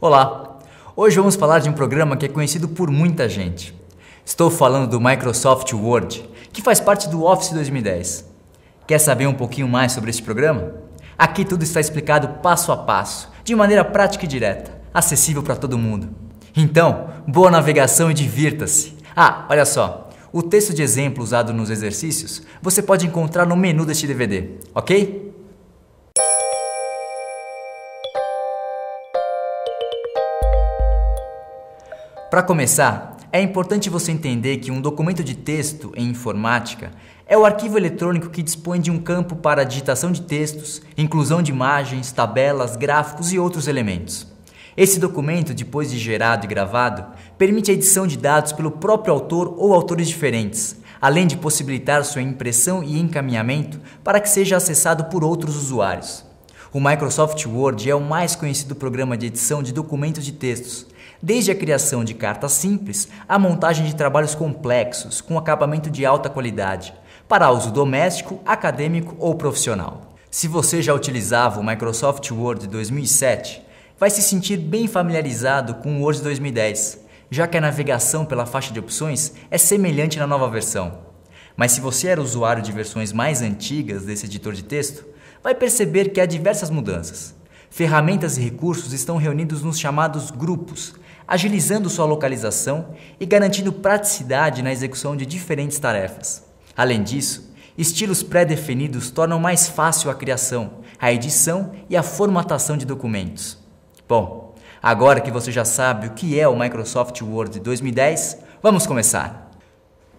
Olá! Hoje vamos falar de um programa que é conhecido por muita gente. Estou falando do Microsoft Word, que faz parte do Office 2010. Quer saber um pouquinho mais sobre este programa? Aqui tudo está explicado passo a passo, de maneira prática e direta, acessível para todo mundo. Então, boa navegação e divirta-se! Ah, olha só! O texto de exemplo usado nos exercícios você pode encontrar no menu deste DVD, ok? Para começar, é importante você entender que um documento de texto em informática é o arquivo eletrônico que dispõe de um campo para digitação de textos, inclusão de imagens, tabelas, gráficos e outros elementos. Esse documento, depois de gerado e gravado, permite a edição de dados pelo próprio autor ou autores diferentes, além de possibilitar sua impressão e encaminhamento para que seja acessado por outros usuários. O Microsoft Word é o mais conhecido programa de edição de documentos de textos, desde a criação de cartas simples à montagem de trabalhos complexos com acabamento de alta qualidade, para uso doméstico, acadêmico ou profissional. Se você já utilizava o Microsoft Word 2007, vai se sentir bem familiarizado com o Word 2010, já que a navegação pela faixa de opções é semelhante na nova versão. Mas se você era usuário de versões mais antigas desse editor de texto, vai perceber que há diversas mudanças. Ferramentas e recursos estão reunidos nos chamados grupos, agilizando sua localização e garantindo praticidade na execução de diferentes tarefas. Além disso, estilos pré-definidos tornam mais fácil a criação, a edição e a formatação de documentos. Bom, agora que você já sabe o que é o Microsoft Word 2010, vamos começar.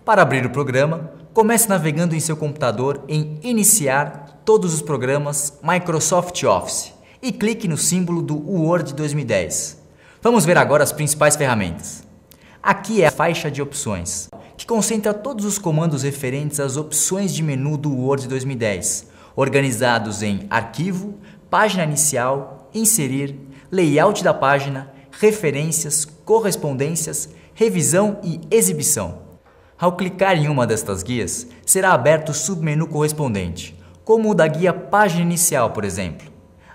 Para abrir o programa, comece navegando em seu computador em Iniciar todos os programas Microsoft Office e clique no símbolo do Word 2010. Vamos ver agora as principais ferramentas. Aqui é a faixa de opções, que concentra todos os comandos referentes às opções de menu do Word 2010, organizados em Arquivo, Página Inicial, Inserir, Layout da página, Referências, Correspondências, Revisão e Exibição. Ao clicar em uma destas guias, será aberto o submenu correspondente, como o da guia Página Inicial, por exemplo.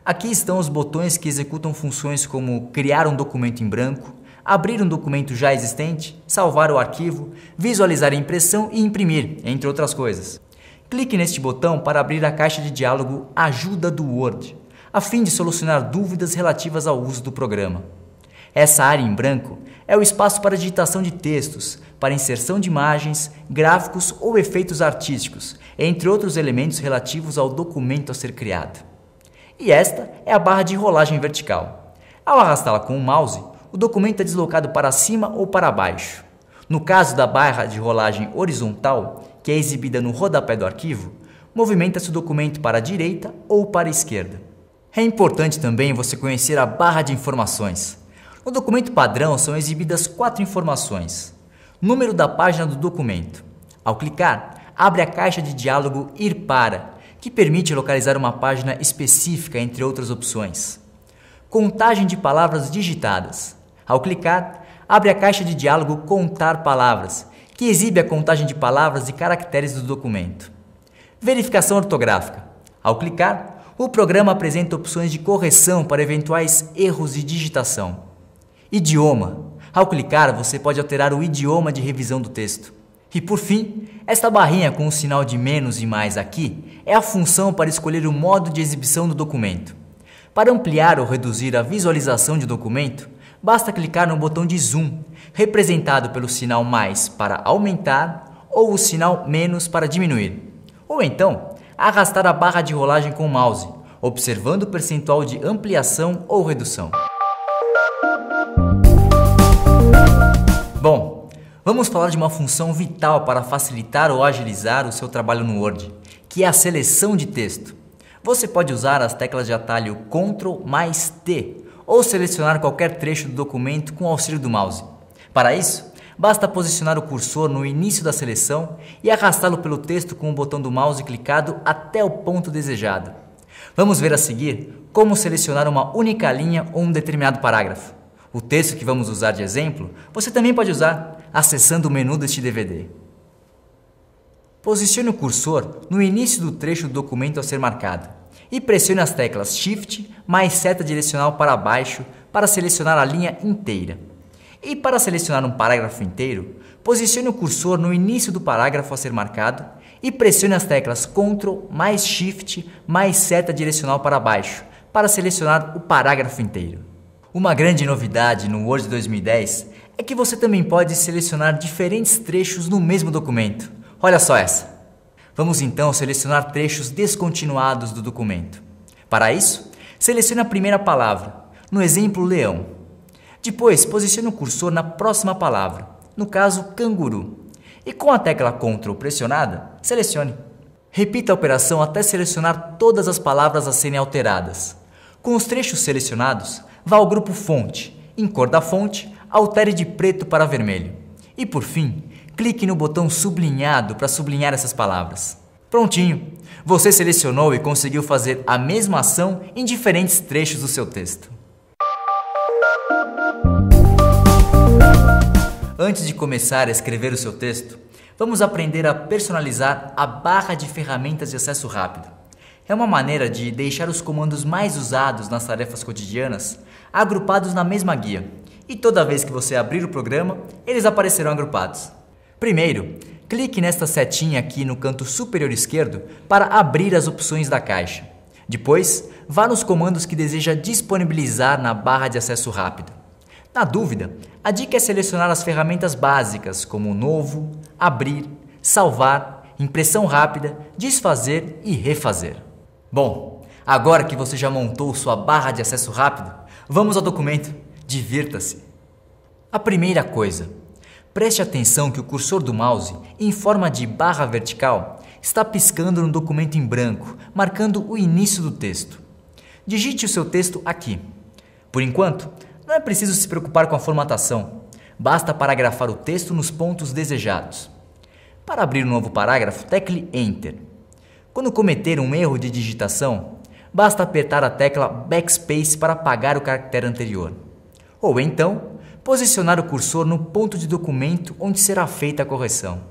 Aqui estão os botões que executam funções como criar um documento em branco, abrir um documento já existente, salvar o arquivo, visualizar a impressão e imprimir, entre outras coisas. Clique neste botão para abrir a caixa de diálogo Ajuda do Word, a fim de solucionar dúvidas relativas ao uso do programa. Essa área em branco é o espaço para digitação de textos, para inserção de imagens, gráficos ou efeitos artísticos, entre outros elementos relativos ao documento a ser criado e esta é a barra de rolagem vertical. Ao arrastá-la com o mouse, o documento é deslocado para cima ou para baixo. No caso da barra de rolagem horizontal, que é exibida no rodapé do arquivo, movimenta-se o documento para a direita ou para a esquerda. É importante também você conhecer a barra de informações. No documento padrão são exibidas quatro informações: número da página do documento. Ao clicar, abre a caixa de diálogo Ir para que permite localizar uma página específica entre outras opções. Contagem de palavras digitadas. Ao clicar, abre a caixa de diálogo Contar Palavras, que exibe a contagem de palavras e caracteres do documento. Verificação ortográfica. Ao clicar, o programa apresenta opções de correção para eventuais erros de digitação. Idioma. Ao clicar, você pode alterar o idioma de revisão do texto. E por fim, esta barrinha com o sinal de menos e mais aqui é a função para escolher o modo de exibição do documento. Para ampliar ou reduzir a visualização de documento, basta clicar no botão de zoom, representado pelo sinal mais para aumentar ou o sinal menos para diminuir. Ou então, arrastar a barra de rolagem com o mouse, observando o percentual de ampliação ou redução. Bom, Vamos falar de uma função vital para facilitar ou agilizar o seu trabalho no Word, que é a seleção de texto. Você pode usar as teclas de atalho Ctrl mais T ou selecionar qualquer trecho do documento com auxílio do mouse. Para isso, basta posicionar o cursor no início da seleção e arrastá-lo pelo texto com o botão do mouse clicado até o ponto desejado. Vamos ver a seguir como selecionar uma única linha ou um determinado parágrafo. O texto que vamos usar de exemplo, você também pode usar, acessando o menu deste DVD. Posicione o cursor no início do trecho do documento a ser marcado e pressione as teclas Shift mais seta direcional para baixo para selecionar a linha inteira. E para selecionar um parágrafo inteiro, posicione o cursor no início do parágrafo a ser marcado e pressione as teclas Ctrl mais Shift mais seta direcional para baixo para selecionar o parágrafo inteiro. Uma grande novidade no Word 2010 é que você também pode selecionar diferentes trechos no mesmo documento. Olha só essa. Vamos então selecionar trechos descontinuados do documento. Para isso, selecione a primeira palavra, no exemplo leão. Depois, posicione o cursor na próxima palavra, no caso canguru. E com a tecla CTRL pressionada, selecione. Repita a operação até selecionar todas as palavras a serem alteradas. Com os trechos selecionados, vá ao grupo Fonte. Em cor da fonte, altere de preto para vermelho. E por fim, clique no botão sublinhado para sublinhar essas palavras. Prontinho! Você selecionou e conseguiu fazer a mesma ação em diferentes trechos do seu texto. Antes de começar a escrever o seu texto, vamos aprender a personalizar a barra de ferramentas de acesso rápido. É uma maneira de deixar os comandos mais usados nas tarefas cotidianas agrupados na mesma guia e toda vez que você abrir o programa, eles aparecerão agrupados. Primeiro, clique nesta setinha aqui no canto superior esquerdo para abrir as opções da caixa. Depois, vá nos comandos que deseja disponibilizar na barra de acesso rápido. Na dúvida, a dica é selecionar as ferramentas básicas como Novo, Abrir, Salvar, Impressão Rápida, Desfazer e Refazer. Bom, agora que você já montou sua barra de acesso rápido, vamos ao documento Divirta-se! A primeira coisa, preste atenção que o cursor do mouse, em forma de barra vertical, está piscando no documento em branco, marcando o início do texto. Digite o seu texto aqui. Por enquanto, não é preciso se preocupar com a formatação, basta paragrafar o texto nos pontos desejados. Para abrir um novo parágrafo, tecle Enter. Quando cometer um erro de digitação, basta apertar a tecla Backspace para apagar o caractere anterior ou então posicionar o cursor no ponto de documento onde será feita a correção.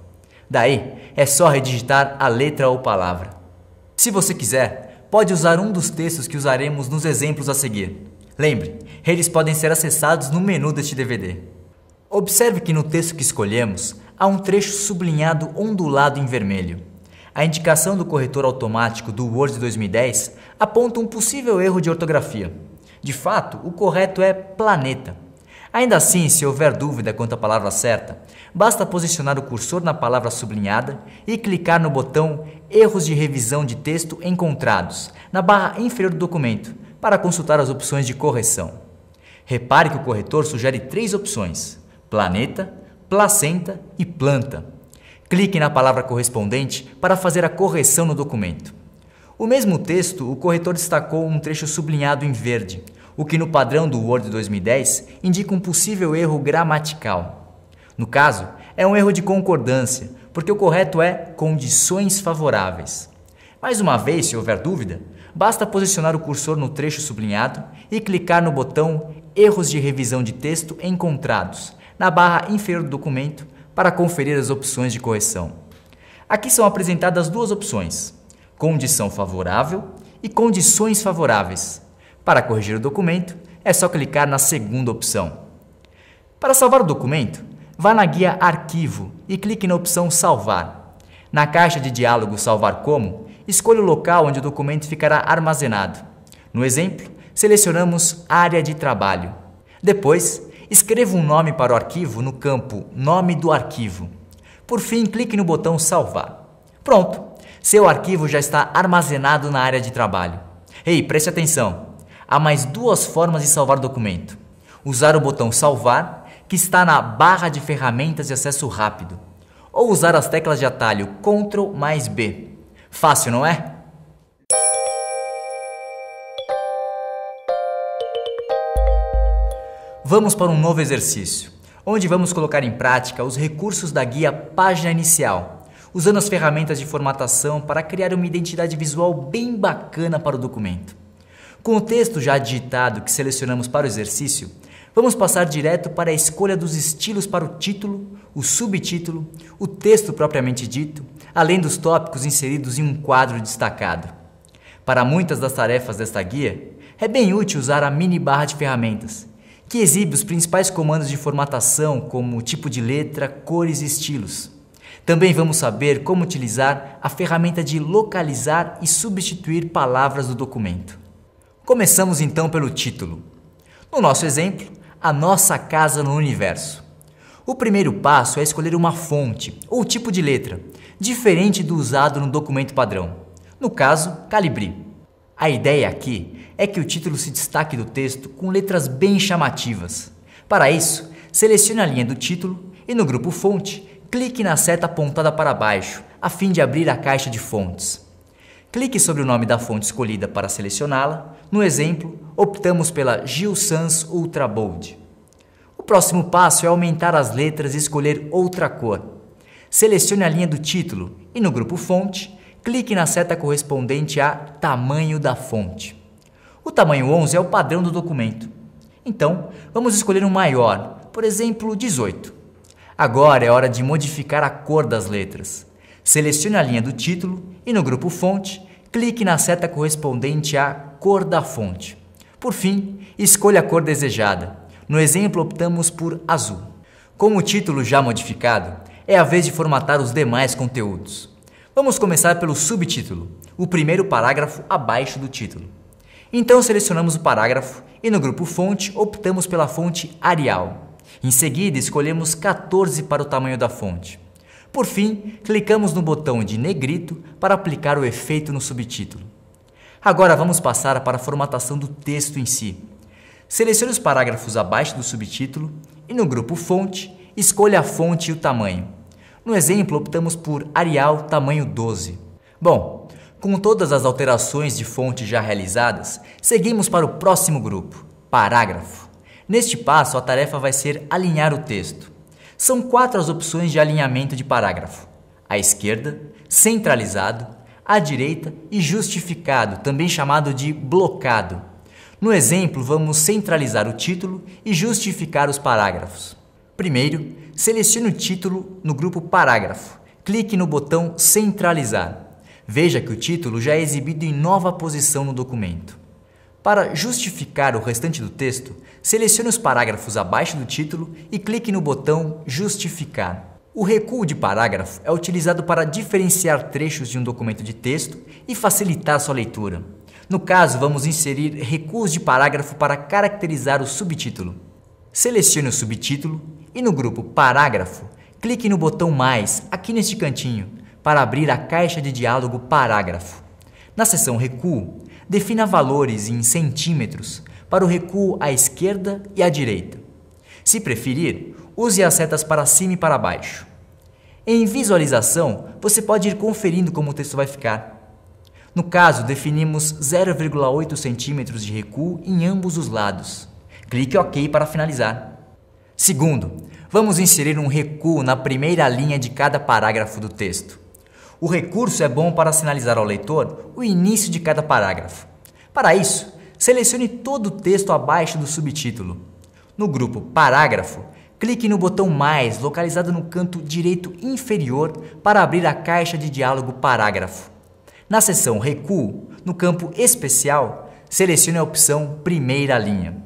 Daí é só redigitar a letra ou palavra. Se você quiser, pode usar um dos textos que usaremos nos exemplos a seguir. Lembre, eles podem ser acessados no menu deste DVD. Observe que no texto que escolhemos há um trecho sublinhado ondulado em vermelho. A indicação do corretor automático do Word 2010 aponta um possível erro de ortografia. De fato, o correto é planeta. Ainda assim, se houver dúvida quanto à palavra certa, basta posicionar o cursor na palavra sublinhada e clicar no botão Erros de revisão de texto encontrados na barra inferior do documento para consultar as opções de correção. Repare que o corretor sugere três opções: planeta, placenta e planta. Clique na palavra correspondente para fazer a correção no documento. O mesmo texto, o corretor destacou um trecho sublinhado em verde, o que no padrão do Word 2010 indica um possível erro gramatical. No caso, é um erro de concordância, porque o correto é condições favoráveis. Mais uma vez, se houver dúvida, basta posicionar o cursor no trecho sublinhado e clicar no botão Erros de revisão de texto encontrados na barra inferior do documento para conferir as opções de correção. Aqui são apresentadas duas opções: condição favorável e condições favoráveis para corrigir o documento, é só clicar na segunda opção. Para salvar o documento, vá na guia Arquivo e clique na opção Salvar. Na caixa de diálogo Salvar como, escolha o local onde o documento ficará armazenado. No exemplo, selecionamos Área de Trabalho. Depois, escreva um nome para o arquivo no campo Nome do arquivo. Por fim, clique no botão Salvar. Pronto! Seu arquivo já está armazenado na área de trabalho. Ei, preste atenção! Há mais duas formas de salvar documento. Usar o botão salvar, que está na barra de ferramentas de acesso rápido, ou usar as teclas de atalho Ctrl mais B. Fácil, não é? Vamos para um novo exercício, onde vamos colocar em prática os recursos da guia Página Inicial, usando as ferramentas de formatação para criar uma identidade visual bem bacana para o documento. Com o texto já digitado que selecionamos para o exercício, vamos passar direto para a escolha dos estilos para o título, o subtítulo, o texto propriamente dito, além dos tópicos inseridos em um quadro destacado. Para muitas das tarefas desta guia, é bem útil usar a mini barra de ferramentas, que exibe os principais comandos de formatação, como tipo de letra, cores e estilos. Também vamos saber como utilizar a ferramenta de localizar e substituir palavras do documento. Começamos então pelo título. No nosso exemplo, a nossa casa no universo. O primeiro passo é escolher uma fonte ou tipo de letra, diferente do usado no documento padrão. No caso, Calibri. A ideia aqui é que o título se destaque do texto com letras bem chamativas. Para isso, selecione a linha do título e no grupo Fonte, clique na seta apontada para baixo, a fim de abrir a caixa de fontes. Clique sobre o nome da fonte escolhida para selecioná-la. No exemplo, optamos pela Gil Sans Ultra Bold. O próximo passo é aumentar as letras e escolher outra cor. Selecione a linha do título e no grupo Fonte, clique na seta correspondente a Tamanho da fonte. O tamanho 11 é o padrão do documento. Então, vamos escolher um maior, por exemplo, 18. Agora é hora de modificar a cor das letras. Selecione a linha do título e no grupo Fonte, clique na seta correspondente à cor da fonte. Por fim, escolha a cor desejada. No exemplo, optamos por azul. Com o título já modificado, é a vez de formatar os demais conteúdos. Vamos começar pelo subtítulo, o primeiro parágrafo abaixo do título. Então selecionamos o parágrafo e no grupo fonte optamos pela fonte Arial. Em seguida, escolhemos 14 para o tamanho da fonte. Por fim, clicamos no botão de negrito para aplicar o efeito no subtítulo. Agora vamos passar para a formatação do texto em si. Selecione os parágrafos abaixo do subtítulo e no grupo Fonte, escolha a fonte e o tamanho. No exemplo, optamos por Arial tamanho 12. Bom, com todas as alterações de fonte já realizadas, seguimos para o próximo grupo, parágrafo. Neste passo, a tarefa vai ser alinhar o texto. São quatro as opções de alinhamento de parágrafo: à esquerda, centralizado, à direita e justificado, também chamado de blocado. No exemplo, vamos centralizar o título e justificar os parágrafos. Primeiro, selecione o título no grupo Parágrafo. Clique no botão Centralizar. Veja que o título já é exibido em nova posição no documento. Para justificar o restante do texto, selecione os parágrafos abaixo do título e clique no botão Justificar. O recuo de parágrafo é utilizado para diferenciar trechos de um documento de texto e facilitar sua leitura. No caso, vamos inserir recuos de parágrafo para caracterizar o subtítulo. Selecione o subtítulo e no grupo Parágrafo, clique no botão Mais, aqui neste cantinho, para abrir a caixa de diálogo Parágrafo. Na seção Recuo, defina valores em centímetros para o recuo à esquerda e à direita. Se preferir, use as setas para cima e para baixo. Em visualização, você pode ir conferindo como o texto vai ficar. No caso, definimos 0,8 cm de recuo em ambos os lados. Clique OK para finalizar. Segundo, vamos inserir um recuo na primeira linha de cada parágrafo do texto. O recurso é bom para sinalizar ao leitor o início de cada parágrafo. Para isso, selecione todo o texto abaixo do subtítulo. No grupo Parágrafo, clique no botão Mais localizado no canto direito inferior para abrir a caixa de diálogo Parágrafo. Na seção Recuo, no campo Especial, selecione a opção Primeira linha.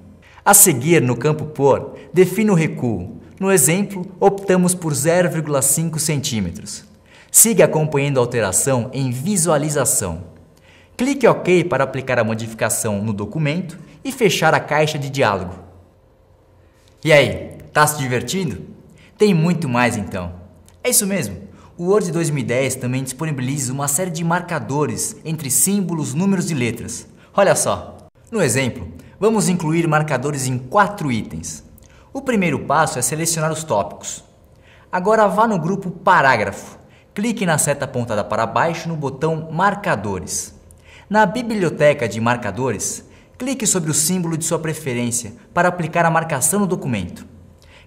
A seguir, no campo Por, defina o recuo. No exemplo, optamos por 0,5 centímetros. Siga acompanhando a alteração em visualização. Clique OK para aplicar a modificação no documento e fechar a caixa de diálogo. E aí, tá se divertindo? Tem muito mais então. É isso mesmo. O Word 2010 também disponibiliza uma série de marcadores entre símbolos, números e letras. Olha só. No exemplo, vamos incluir marcadores em quatro itens. O primeiro passo é selecionar os tópicos. Agora vá no grupo Parágrafo clique na seta apontada para baixo no botão Marcadores. Na biblioteca de marcadores, clique sobre o símbolo de sua preferência para aplicar a marcação no documento.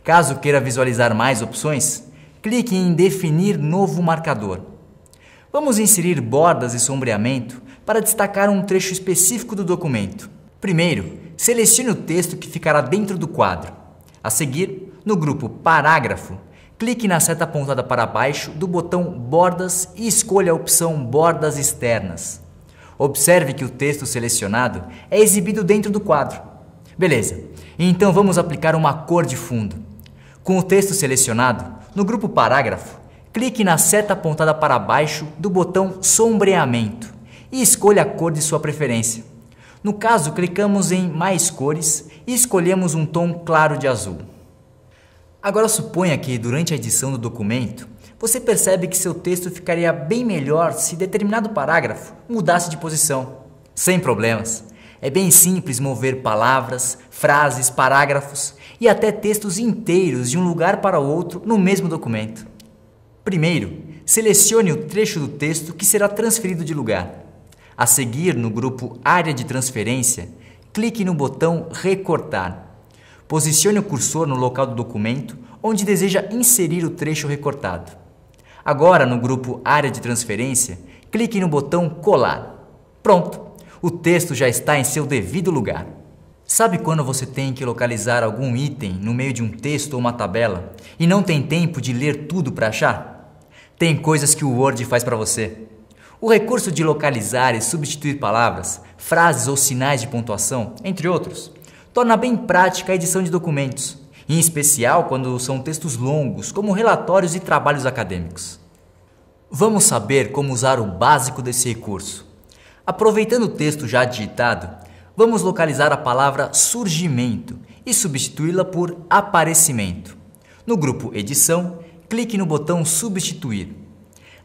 Caso queira visualizar mais opções, clique em Definir novo marcador. Vamos inserir bordas e sombreamento para destacar um trecho específico do documento. Primeiro, selecione o texto que ficará dentro do quadro. A seguir, no grupo Parágrafo, clique na seta apontada para baixo do botão Bordas e escolha a opção Bordas Externas. Observe que o texto selecionado é exibido dentro do quadro. Beleza, então vamos aplicar uma cor de fundo. Com o texto selecionado, no grupo Parágrafo, clique na seta apontada para baixo do botão Sombreamento e escolha a cor de sua preferência. No caso, clicamos em Mais cores e escolhemos um tom claro de azul. Agora suponha que durante a edição do documento, você percebe que seu texto ficaria bem melhor se determinado parágrafo mudasse de posição. Sem problemas. É bem simples mover palavras, frases, parágrafos e até textos inteiros de um lugar para outro no mesmo documento. Primeiro, selecione o trecho do texto que será transferido de lugar. A seguir, no grupo Área de Transferência, clique no botão Recortar Posicione o cursor no local do documento onde deseja inserir o trecho recortado. Agora, no grupo Área de Transferência, clique no botão Colar. Pronto! O texto já está em seu devido lugar. Sabe quando você tem que localizar algum item no meio de um texto ou uma tabela e não tem tempo de ler tudo para achar? Tem coisas que o Word faz para você. O recurso de localizar e substituir palavras, frases ou sinais de pontuação, entre outros, torna bem prática a edição de documentos, em especial quando são textos longos, como relatórios e trabalhos acadêmicos. Vamos saber como usar o básico desse recurso. Aproveitando o texto já digitado, vamos localizar a palavra surgimento e substituí-la por aparecimento. No grupo Edição, clique no botão Substituir.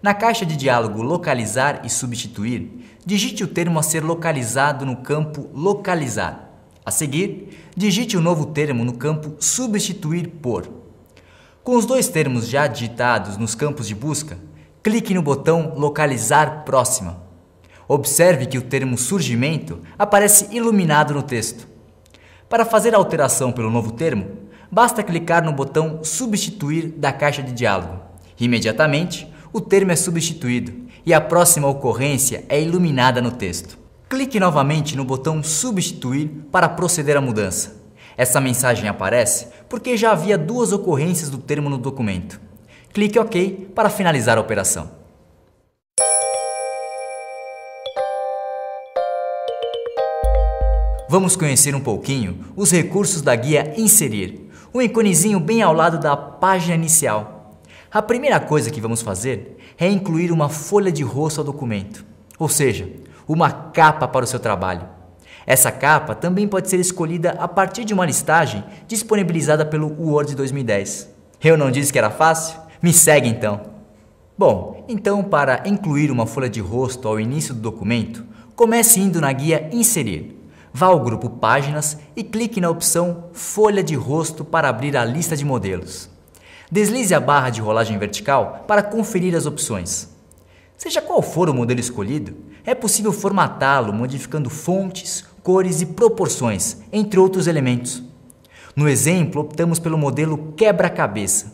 Na caixa de diálogo Localizar e Substituir, digite o termo a ser localizado no campo Localizar. A seguir, digite o um novo termo no campo Substituir por. Com os dois termos já digitados nos campos de busca, clique no botão Localizar próxima. Observe que o termo surgimento aparece iluminado no texto. Para fazer a alteração pelo novo termo, basta clicar no botão Substituir da caixa de diálogo. Imediatamente, o termo é substituído e a próxima ocorrência é iluminada no texto. Clique novamente no botão Substituir para proceder à mudança. Essa mensagem aparece porque já havia duas ocorrências do termo no documento. Clique OK para finalizar a operação. Vamos conhecer um pouquinho os recursos da guia Inserir, um iconezinho bem ao lado da página inicial. A primeira coisa que vamos fazer é incluir uma folha de rosto ao documento, ou seja, uma capa para o seu trabalho. Essa capa também pode ser escolhida a partir de uma listagem disponibilizada pelo Word 2010. Eu não disse que era fácil? Me segue então! Bom, então para incluir uma folha de rosto ao início do documento, comece indo na guia Inserir. Vá ao grupo Páginas e clique na opção Folha de rosto para abrir a lista de modelos. Deslize a barra de rolagem vertical para conferir as opções. Seja qual for o modelo escolhido, é possível formatá-lo modificando fontes, cores e proporções, entre outros elementos. No exemplo, optamos pelo modelo quebra-cabeça.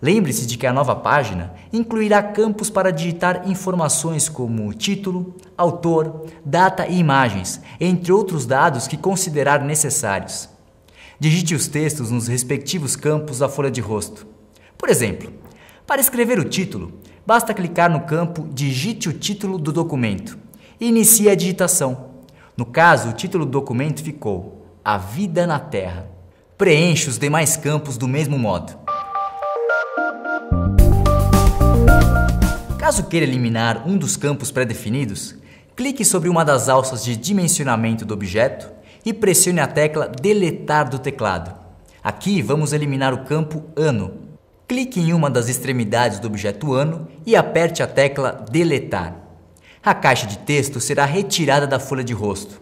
Lembre-se de que a nova página incluirá campos para digitar informações como título, autor, data e imagens, entre outros dados que considerar necessários. Digite os textos nos respectivos campos da folha de rosto. Por exemplo, para escrever o título, Basta clicar no campo Digite o título do documento e inicie a digitação. No caso, o título do documento ficou A Vida na Terra. Preencha os demais campos do mesmo modo. Caso queira eliminar um dos campos pré-definidos, clique sobre uma das alças de dimensionamento do objeto e pressione a tecla Deletar do teclado. Aqui vamos eliminar o campo Ano, Clique em uma das extremidades do objeto ANO e aperte a tecla Deletar. A caixa de texto será retirada da folha de rosto.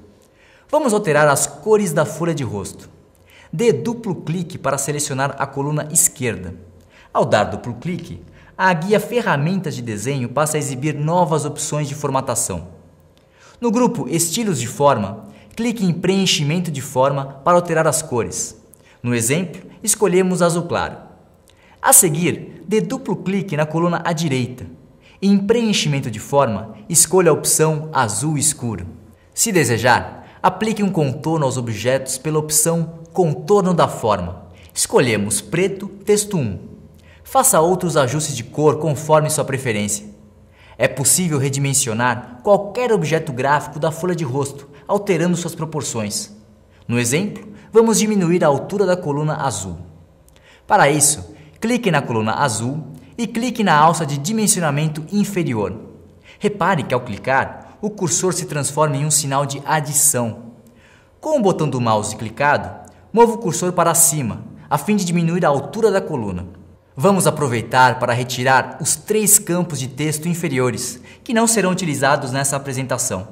Vamos alterar as cores da folha de rosto. Dê duplo clique para selecionar a coluna esquerda. Ao dar duplo clique, a guia Ferramentas de Desenho passa a exibir novas opções de formatação. No grupo Estilos de Forma, clique em Preenchimento de Forma para alterar as cores. No exemplo, escolhemos azul claro. A seguir, dê duplo clique na coluna à direita. Em preenchimento de forma, escolha a opção azul escuro. Se desejar, aplique um contorno aos objetos pela opção contorno da forma. Escolhemos preto, texto 1. Faça outros ajustes de cor conforme sua preferência. É possível redimensionar qualquer objeto gráfico da folha de rosto, alterando suas proporções. No exemplo, vamos diminuir a altura da coluna azul. Para isso, clique na coluna azul e clique na alça de dimensionamento inferior. Repare que ao clicar, o cursor se transforma em um sinal de adição. Com o botão do mouse clicado, mova o cursor para cima, a fim de diminuir a altura da coluna. Vamos aproveitar para retirar os três campos de texto inferiores, que não serão utilizados nessa apresentação.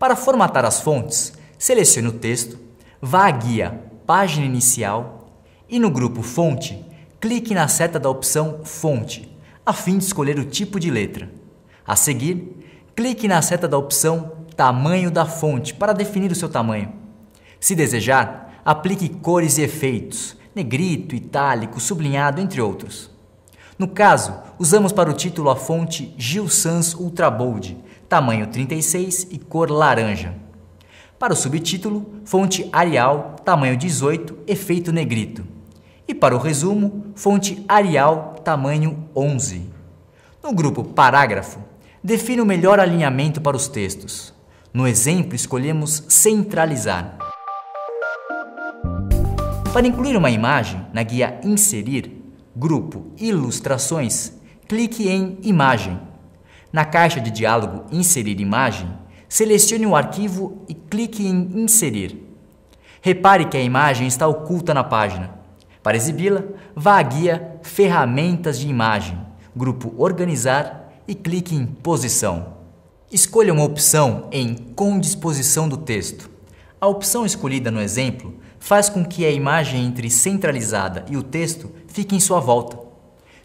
Para formatar as fontes, selecione o texto, vá à guia Página Inicial e no grupo Fonte, clique na seta da opção Fonte, a fim de escolher o tipo de letra. A seguir, clique na seta da opção Tamanho da fonte para definir o seu tamanho. Se desejar, aplique cores e efeitos, negrito, itálico, sublinhado, entre outros. No caso, usamos para o título a fonte Gil Sans Ultra Bold, tamanho 36 e cor laranja. Para o subtítulo, fonte Arial, tamanho 18, efeito negrito. E para o resumo, fonte Arial, tamanho 11. No grupo Parágrafo, define o melhor alinhamento para os textos. No exemplo, escolhemos Centralizar. Para incluir uma imagem, na guia Inserir, Grupo Ilustrações, clique em Imagem. Na caixa de diálogo Inserir imagem, selecione o arquivo e clique em Inserir. Repare que a imagem está oculta na página. Para exibi-la, vá à guia Ferramentas de Imagem, grupo Organizar e clique em Posição. Escolha uma opção em Condisposição do texto. A opção escolhida no exemplo faz com que a imagem entre centralizada e o texto fique em sua volta.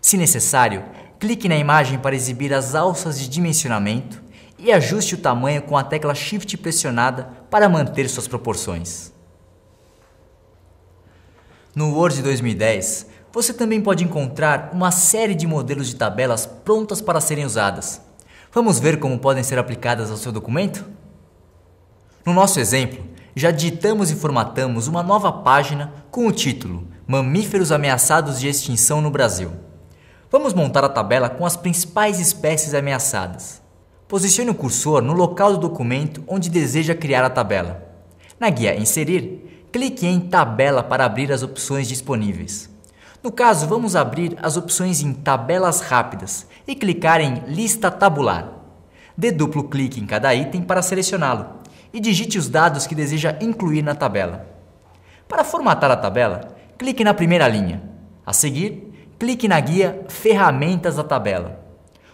Se necessário, clique na imagem para exibir as alças de dimensionamento e ajuste o tamanho com a tecla Shift pressionada para manter suas proporções. No Word 2010, você também pode encontrar uma série de modelos de tabelas prontas para serem usadas. Vamos ver como podem ser aplicadas ao seu documento? No nosso exemplo, já digitamos e formatamos uma nova página com o título Mamíferos ameaçados de extinção no Brasil. Vamos montar a tabela com as principais espécies ameaçadas. Posicione o cursor no local do documento onde deseja criar a tabela. Na guia Inserir, clique em Tabela para abrir as opções disponíveis. No caso, vamos abrir as opções em Tabelas Rápidas e clicar em Lista Tabular. Dê duplo clique em cada item para selecioná-lo e digite os dados que deseja incluir na tabela. Para formatar a tabela, clique na primeira linha. A seguir, clique na guia Ferramentas da tabela.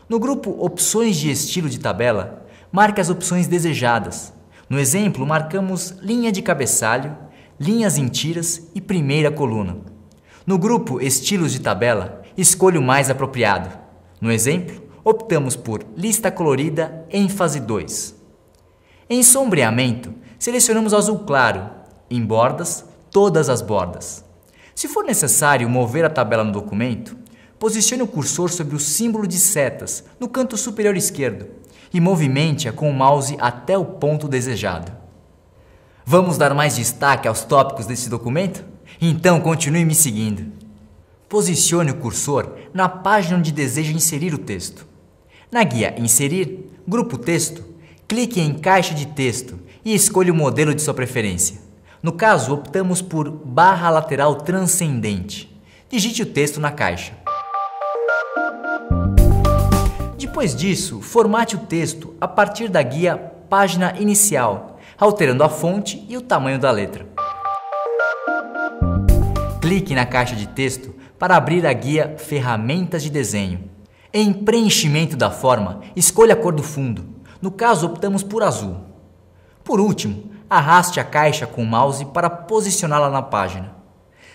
No grupo Opções de estilo de tabela, marque as opções desejadas. No exemplo, marcamos linha de cabeçalho linhas em tiras e primeira coluna. No grupo Estilos de Tabela, escolha o mais apropriado. No exemplo, optamos por Lista Colorida ênfase 2. Em sombreamento, selecionamos azul claro, em bordas, todas as bordas. Se for necessário mover a tabela no documento, posicione o cursor sobre o símbolo de setas no canto superior esquerdo e movimente-a com o mouse até o ponto desejado. Vamos dar mais destaque aos tópicos desse documento? Então continue me seguindo. Posicione o cursor na página onde deseja inserir o texto. Na guia Inserir, Grupo Texto, clique em Caixa de Texto e escolha o modelo de sua preferência. No caso, optamos por barra lateral transcendente. Digite o texto na caixa. Depois disso, formate o texto a partir da guia Página Inicial alterando a fonte e o tamanho da letra. Clique na caixa de texto para abrir a guia Ferramentas de Desenho. Em preenchimento da forma, escolha a cor do fundo. No caso, optamos por azul. Por último, arraste a caixa com o mouse para posicioná-la na página.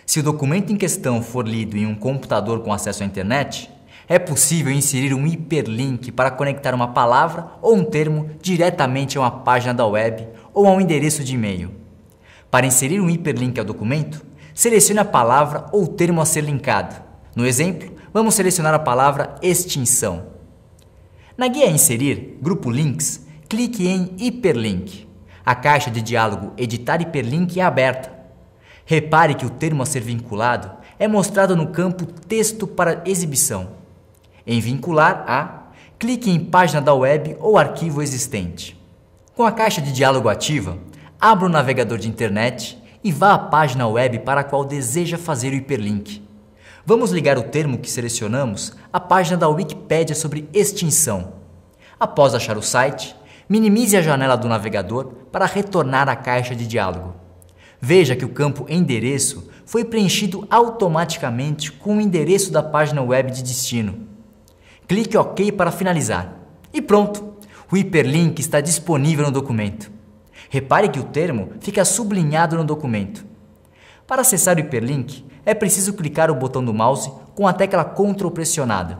Se o documento em questão for lido em um computador com acesso à internet, é possível inserir um hiperlink para conectar uma palavra ou um termo diretamente a uma página da web ou a um endereço de e-mail. Para inserir um hiperlink ao documento, selecione a palavra ou termo a ser linkado. No exemplo, vamos selecionar a palavra extinção. Na guia Inserir, Grupo Links, clique em Hiperlink. A caixa de diálogo Editar hiperlink é aberta. Repare que o termo a ser vinculado é mostrado no campo Texto para exibição. Em Vincular a, clique em Página da web ou arquivo existente. Com a caixa de diálogo ativa, abra o navegador de internet e vá à página web para a qual deseja fazer o hiperlink. Vamos ligar o termo que selecionamos à página da Wikipédia sobre extinção. Após achar o site, minimize a janela do navegador para retornar à caixa de diálogo. Veja que o campo Endereço foi preenchido automaticamente com o endereço da página web de destino. Clique OK para finalizar. E pronto! O hiperlink está disponível no documento. Repare que o termo fica sublinhado no documento. Para acessar o hiperlink, é preciso clicar o botão do mouse com a tecla CTRL pressionada.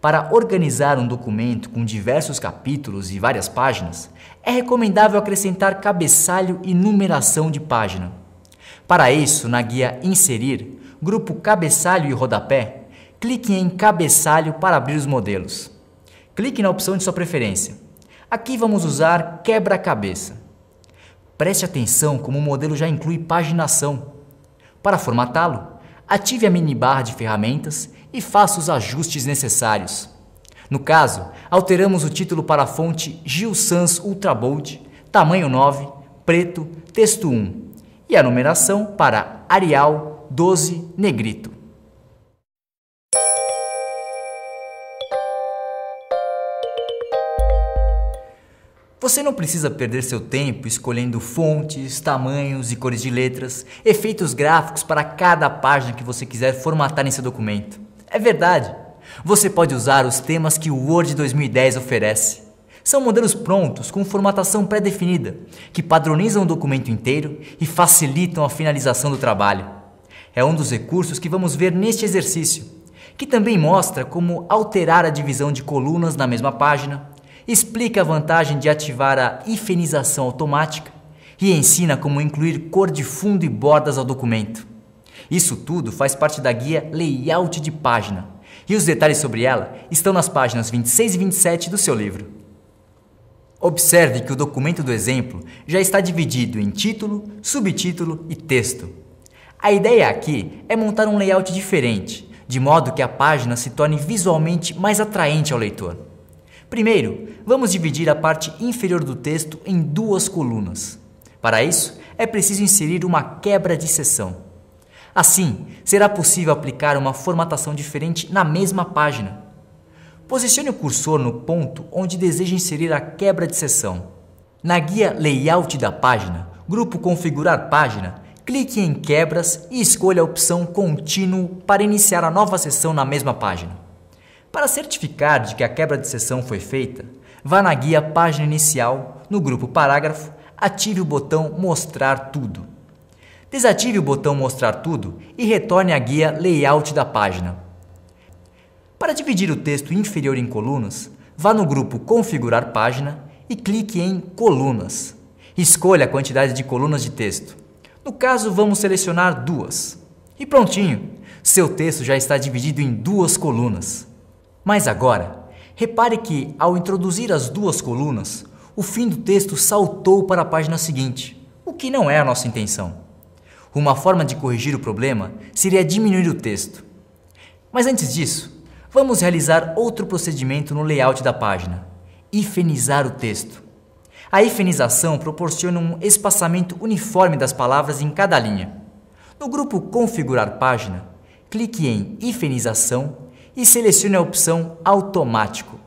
Para organizar um documento com diversos capítulos e várias páginas, é recomendável acrescentar cabeçalho e numeração de página. Para isso, na guia Inserir, grupo Cabeçalho e Rodapé, clique em Cabeçalho para abrir os modelos. Clique na opção de sua preferência. Aqui vamos usar quebra-cabeça. Preste atenção como o modelo já inclui paginação. Para formatá-lo, ative a mini-barra de ferramentas e faça os ajustes necessários. No caso, alteramos o título para a fonte Gil Sans Ultra Bold, tamanho 9, preto, texto 1 e a numeração para Arial 12 Negrito. Você não precisa perder seu tempo escolhendo fontes, tamanhos e cores de letras, efeitos gráficos para cada página que você quiser formatar em seu documento. É verdade! Você pode usar os temas que o Word 2010 oferece. São modelos prontos com formatação pré-definida, que padronizam o documento inteiro e facilitam a finalização do trabalho. É um dos recursos que vamos ver neste exercício, que também mostra como alterar a divisão de colunas na mesma página, explica a vantagem de ativar a ifenização automática e ensina como incluir cor de fundo e bordas ao documento. Isso tudo faz parte da guia Layout de Página, e os detalhes sobre ela estão nas páginas 26 e 27 do seu livro. Observe que o documento do exemplo já está dividido em título, subtítulo e texto. A ideia aqui é montar um layout diferente, de modo que a página se torne visualmente mais atraente ao leitor. Primeiro, vamos dividir a parte inferior do texto em duas colunas. Para isso, é preciso inserir uma quebra de seção. Assim, será possível aplicar uma formatação diferente na mesma página. Posicione o cursor no ponto onde deseja inserir a quebra de seção. Na guia Layout da página, grupo Configurar página, clique em Quebras e escolha a opção Contínuo para iniciar a nova seção na mesma página. Para certificar de que a quebra de sessão foi feita, vá na guia Página Inicial, no grupo Parágrafo, ative o botão Mostrar Tudo. Desative o botão Mostrar Tudo e retorne à guia Layout da página. Para dividir o texto inferior em colunas, vá no grupo Configurar Página e clique em Colunas. Escolha a quantidade de colunas de texto. No caso, vamos selecionar duas. E prontinho! Seu texto já está dividido em duas colunas. Mas agora, repare que, ao introduzir as duas colunas, o fim do texto saltou para a página seguinte, o que não é a nossa intenção. Uma forma de corrigir o problema seria diminuir o texto. Mas antes disso, vamos realizar outro procedimento no layout da página: hifenizar o texto. A hifenização proporciona um espaçamento uniforme das palavras em cada linha. No grupo Configurar página, clique em Hifenização e selecione a opção Automático.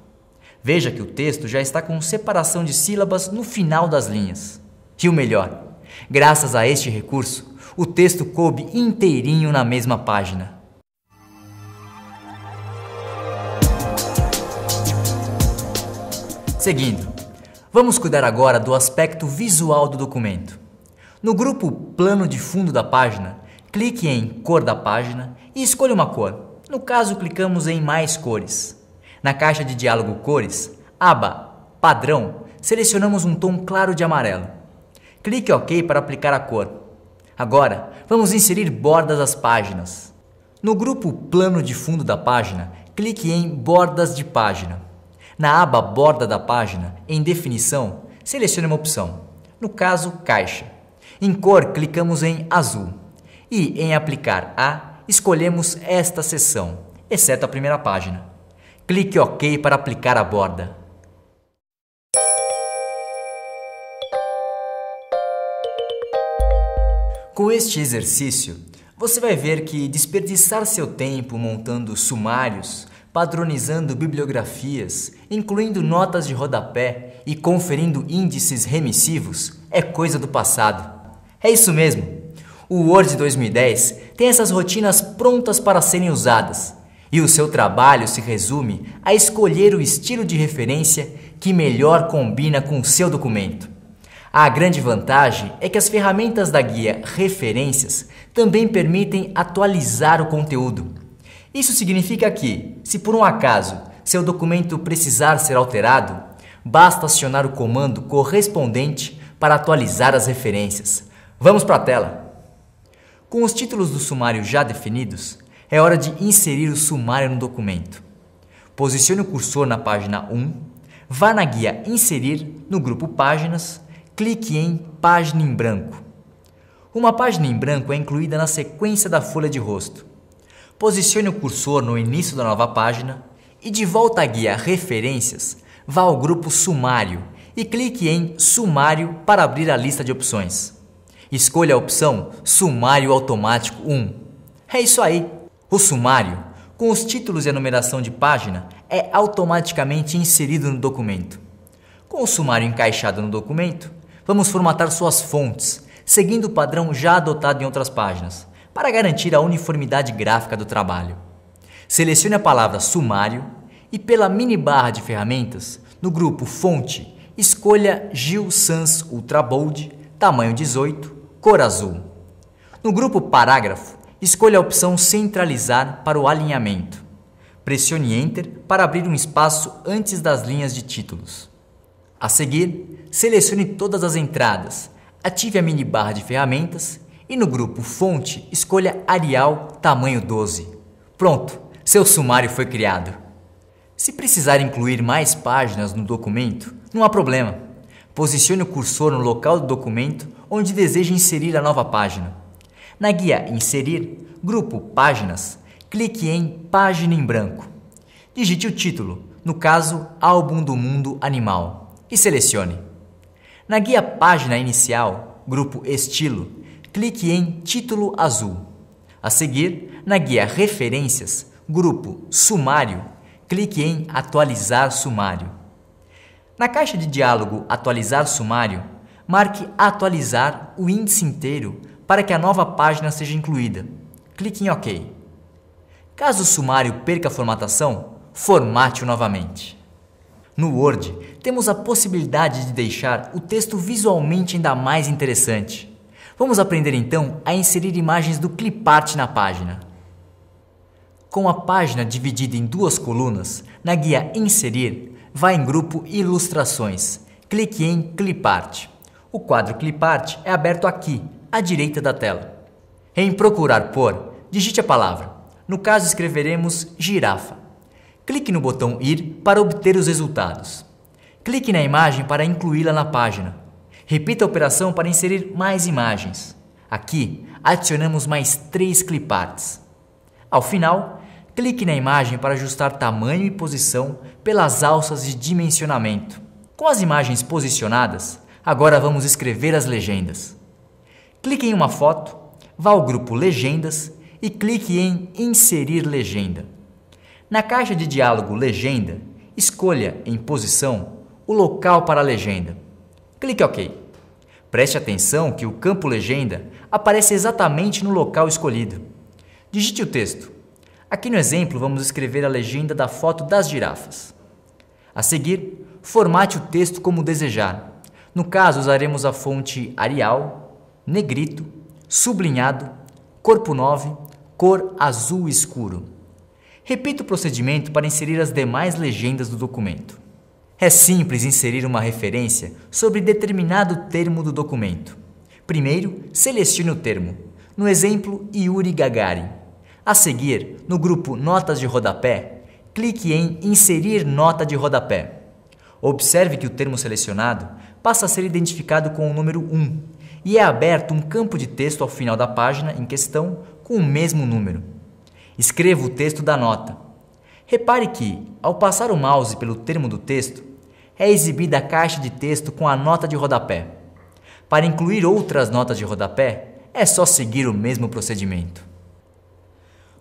Veja que o texto já está com separação de sílabas no final das linhas. E o melhor, graças a este recurso, o texto coube inteirinho na mesma página. Seguindo, vamos cuidar agora do aspecto visual do documento. No grupo Plano de Fundo da página, clique em Cor da página e escolha uma cor. No caso, clicamos em Mais cores. Na caixa de diálogo Cores, aba Padrão, selecionamos um tom claro de amarelo. Clique OK para aplicar a cor. Agora, vamos inserir bordas às páginas. No grupo Plano de fundo da página, clique em Bordas de página. Na aba Borda da página, em Definição, selecione uma opção. No caso, Caixa. Em cor, clicamos em Azul. E em Aplicar a, escolhemos esta seção, exceto a primeira página. Clique OK para aplicar a borda. Com este exercício, você vai ver que desperdiçar seu tempo montando sumários, padronizando bibliografias, incluindo notas de rodapé e conferindo índices remissivos é coisa do passado. É isso mesmo! O Word 2010 tem essas rotinas prontas para serem usadas, e o seu trabalho se resume a escolher o estilo de referência que melhor combina com o seu documento. A grande vantagem é que as ferramentas da guia Referências também permitem atualizar o conteúdo. Isso significa que, se por um acaso seu documento precisar ser alterado, basta acionar o comando correspondente para atualizar as referências. Vamos para a tela! Com os títulos do sumário já definidos, é hora de inserir o sumário no documento. Posicione o cursor na página 1, vá na guia Inserir no grupo Páginas, clique em Página em branco. Uma página em branco é incluída na sequência da folha de rosto. Posicione o cursor no início da nova página e de volta à guia Referências, vá ao grupo Sumário e clique em Sumário para abrir a lista de opções. Escolha a opção Sumário Automático 1. É isso aí! O sumário, com os títulos e a numeração de página, é automaticamente inserido no documento. Com o sumário encaixado no documento, vamos formatar suas fontes, seguindo o padrão já adotado em outras páginas, para garantir a uniformidade gráfica do trabalho. Selecione a palavra Sumário e, pela mini-barra de ferramentas, no grupo Fonte, escolha Gil Sans Ultra Bold, tamanho 18, cor azul. No grupo Parágrafo, escolha a opção Centralizar para o alinhamento. Pressione Enter para abrir um espaço antes das linhas de títulos. A seguir, selecione todas as entradas, ative a mini-barra de ferramentas e no grupo Fonte, escolha Arial tamanho 12. Pronto, seu sumário foi criado. Se precisar incluir mais páginas no documento, não há problema. Posicione o cursor no local do documento onde deseja inserir a nova página. Na guia Inserir, Grupo Páginas, clique em Página em branco. Digite o título, no caso Álbum do Mundo Animal, e selecione. Na guia Página Inicial, Grupo Estilo, clique em Título Azul. A seguir, na guia Referências, Grupo Sumário, clique em Atualizar Sumário. Na caixa de diálogo Atualizar Sumário, marque Atualizar o índice inteiro para que a nova página seja incluída. Clique em OK. Caso o sumário perca a formatação, formate-o novamente. No Word, temos a possibilidade de deixar o texto visualmente ainda mais interessante. Vamos aprender então a inserir imagens do clipart na página. Com a página dividida em duas colunas, na guia Inserir, vá em Grupo Ilustrações. Clique em Clipart. O quadro Clipart é aberto aqui, à direita da tela. Em Procurar por, digite a palavra. No caso, escreveremos girafa. Clique no botão Ir para obter os resultados. Clique na imagem para incluí-la na página. Repita a operação para inserir mais imagens. Aqui, adicionamos mais três cliparts. Ao final, clique na imagem para ajustar tamanho e posição pelas alças de dimensionamento. Com as imagens posicionadas, Agora vamos escrever as legendas. Clique em uma foto, vá ao grupo Legendas e clique em Inserir legenda. Na caixa de diálogo Legenda, escolha em posição o local para a legenda. Clique OK. Preste atenção que o campo legenda aparece exatamente no local escolhido. Digite o texto. Aqui no exemplo, vamos escrever a legenda da foto das girafas. A seguir, formate o texto como desejar. No caso, usaremos a fonte Arial, negrito, sublinhado, corpo 9, cor azul escuro. Repita o procedimento para inserir as demais legendas do documento. É simples inserir uma referência sobre determinado termo do documento. Primeiro, selecione o termo. No exemplo, Yuri Gagarin. A seguir, no grupo Notas de rodapé, clique em Inserir nota de rodapé. Observe que o termo selecionado passa a ser identificado com o número 1 e é aberto um campo de texto ao final da página em questão com o mesmo número. Escreva o texto da nota. Repare que, ao passar o mouse pelo termo do texto, é exibida a caixa de texto com a nota de rodapé. Para incluir outras notas de rodapé, é só seguir o mesmo procedimento.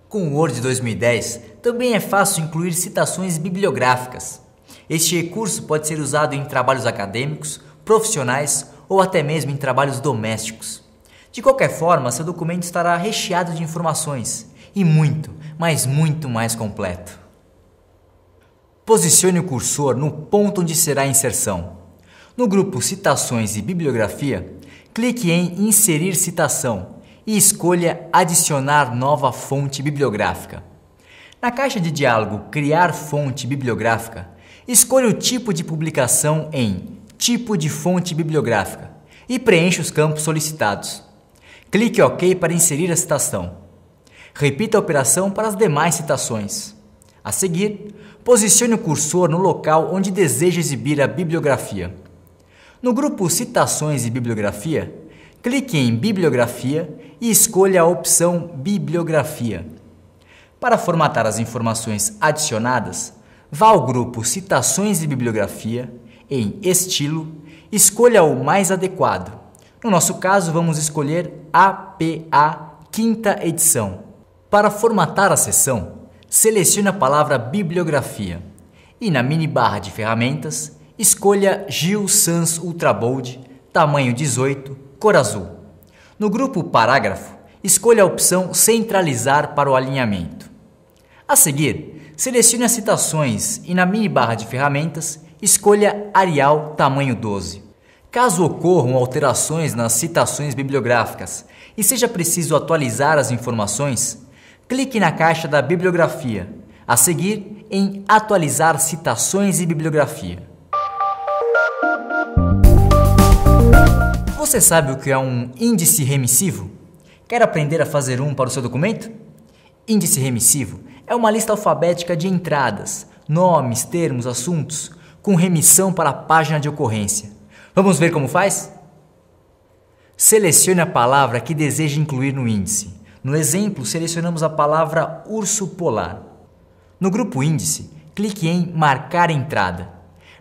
Com o Word 2010, também é fácil incluir citações bibliográficas. Este recurso pode ser usado em trabalhos acadêmicos profissionais ou até mesmo em trabalhos domésticos. De qualquer forma, seu documento estará recheado de informações e muito, mas muito mais completo. Posicione o cursor no ponto onde será a inserção. No grupo Citações e Bibliografia, clique em Inserir citação e escolha Adicionar nova fonte bibliográfica. Na caixa de diálogo Criar fonte bibliográfica, escolha o tipo de publicação em tipo de fonte bibliográfica e preencha os campos solicitados. Clique OK para inserir a citação. Repita a operação para as demais citações. A seguir, posicione o cursor no local onde deseja exibir a bibliografia. No grupo Citações e Bibliografia, clique em Bibliografia e escolha a opção Bibliografia. Para formatar as informações adicionadas, vá ao grupo Citações e Bibliografia em estilo, escolha o mais adequado. No nosso caso, vamos escolher APA quinta edição. Para formatar a seção, selecione a palavra bibliografia e na mini barra de ferramentas, escolha Gil Sans Ultra Bold, tamanho 18, cor azul. No grupo parágrafo, escolha a opção centralizar para o alinhamento. A seguir, selecione as citações e na mini barra de ferramentas, escolha Arial tamanho 12. Caso ocorram alterações nas citações bibliográficas e seja preciso atualizar as informações, clique na caixa da bibliografia, a seguir em Atualizar citações e bibliografia. Você sabe o que é um índice remissivo? Quer aprender a fazer um para o seu documento? Índice remissivo é uma lista alfabética de entradas, nomes, termos, assuntos, com remissão para a página de ocorrência. Vamos ver como faz? Selecione a palavra que deseja incluir no índice. No exemplo, selecionamos a palavra urso polar. No grupo índice, clique em marcar entrada.